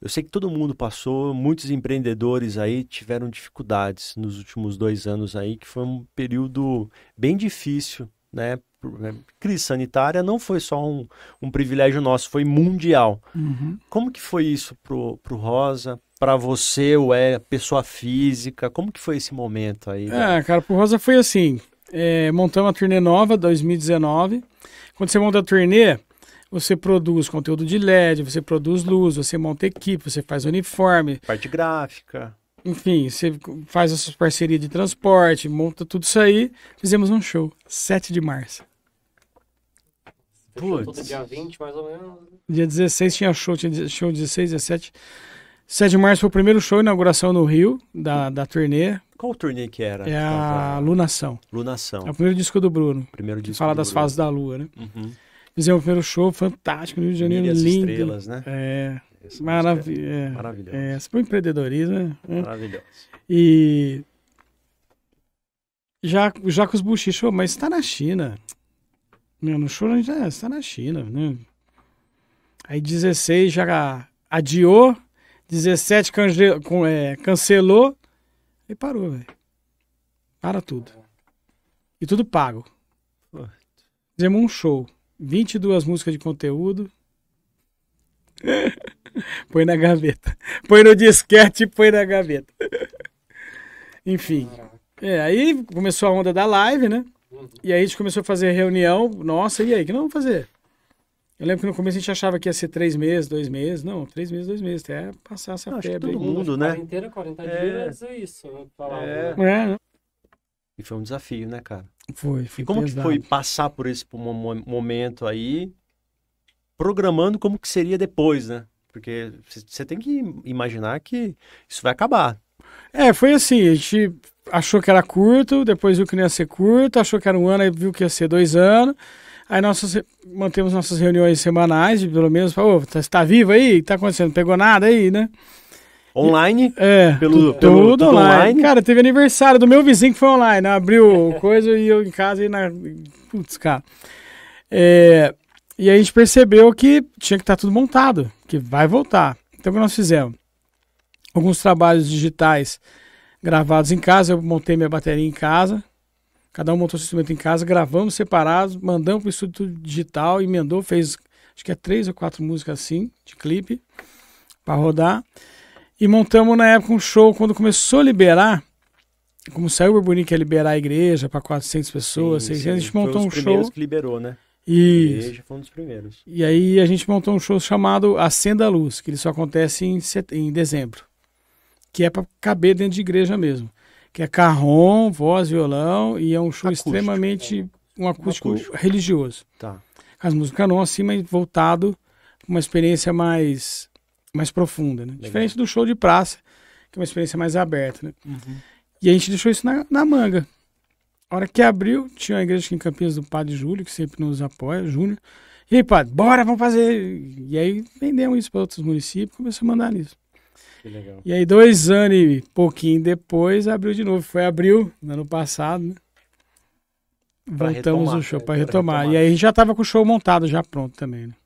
Eu sei que todo mundo passou, muitos empreendedores aí tiveram dificuldades nos últimos dois anos aí, que foi um período bem difícil, né? né crise sanitária não foi só um, um privilégio nosso, foi mundial. Uhum. Como que foi isso pro, pro Rosa? Para você, ou é pessoa física? Como que foi esse momento aí? Né? Ah, cara, pro Rosa foi assim. É, montamos a turnê nova, 2019. Quando você monta a turnê, você produz conteúdo de LED, você produz luz, você monta equipe, você faz uniforme. Parte gráfica. Enfim, você faz essas parcerias de transporte, monta tudo isso aí. Fizemos um show, 7 de março. Putz. Dia 20, mais ou menos. Dia 16 tinha show, tinha show 16, 17. 7 de março foi o primeiro show, inauguração no Rio, da, da turnê. Qual turnê que era? É a Lunação. Lunação. É o primeiro disco do Bruno. Primeiro disco. Fala das Bruno. fases da lua, né? Uhum. Fizemos o primeiro show fantástico no Rio de Janeiro, Milhas lindo. estrelas, né? É. Essa é, é, maravilhoso. É, para empreendedorismo, né? É. Maravilhoso. E já, já com os bochichos, mas está na China. No show a gente está na China, né? Aí 16 já adiou, 17 é, cancelou e parou, velho. Para tudo. E tudo pago. Fizemos um show. 22 músicas de conteúdo. põe na gaveta. Põe no disquete e põe na gaveta. Enfim. É, aí começou a onda da live, né? Uhum. E aí a gente começou a fazer reunião. Nossa, e aí, o que nós vamos fazer? Eu lembro que no começo a gente achava que ia ser três meses, dois meses. Não, três meses, dois meses. Até passar essa febre. Todo mundo, né? Quarentena, 40 é. dias, é isso. Né? É. é. Né? é. E foi um desafio, né, cara? Foi, foi. E como pesado. que foi passar por esse momento aí, programando como que seria depois, né? Porque você tem que imaginar que isso vai acabar. É, foi assim, a gente achou que era curto, depois viu que não ia ser curto, achou que era um ano, aí viu que ia ser dois anos. Aí nós mantemos nossas reuniões semanais, pelo menos, falou, oh, tá, tá vivo aí? Tá acontecendo? Pegou nada aí, né? Online? É. Pelo, tudo, pelo, tudo online. online. Cara, teve aniversário do meu vizinho que foi online. Né? Abriu coisa e eu em casa e na. Putz, cara. É, e a gente percebeu que tinha que estar tá tudo montado, que vai voltar. Então o que nós fizemos? Alguns trabalhos digitais gravados em casa, eu montei minha bateria em casa. Cada um montou seu instrumento em casa, gravamos separados, mandamos para o estúdio digital, emendou, fez acho que é três ou quatro músicas assim, de clipe, para rodar. E montamos na época um show quando começou a liberar. Como saiu o Burburinho que ia liberar a igreja para 400 pessoas, sim, 600, sim. a gente montou um, um show. que liberou, né? E... A igreja foi um dos primeiros. E aí a gente montou um show chamado Acenda a Luz, que ele só acontece em, set... em dezembro. Que é para caber dentro de igreja mesmo. Que é carrom, voz, violão, e é um show acústico. extremamente. Né? Um acústico, um acústico, religioso. Tá. As músicas não, assim, mas voltado uma experiência mais mais profunda, né? Diferente do show de praça, que é uma experiência mais aberta, né? Uhum. E a gente deixou isso na, na, manga. A hora que abriu, tinha uma igreja aqui em Campinas do Padre Júlio, que sempre nos apoia, Júnior. E aí, padre, bora, vamos fazer. E aí vendemos isso para outros municípios, começou a mandar nisso. Que legal. E aí, dois anos e pouquinho depois, abriu de novo. Foi abril, ano passado, né? Voltamos retomar, o show né? para retomar. retomar. E aí a gente já estava com o show montado, já pronto também, né?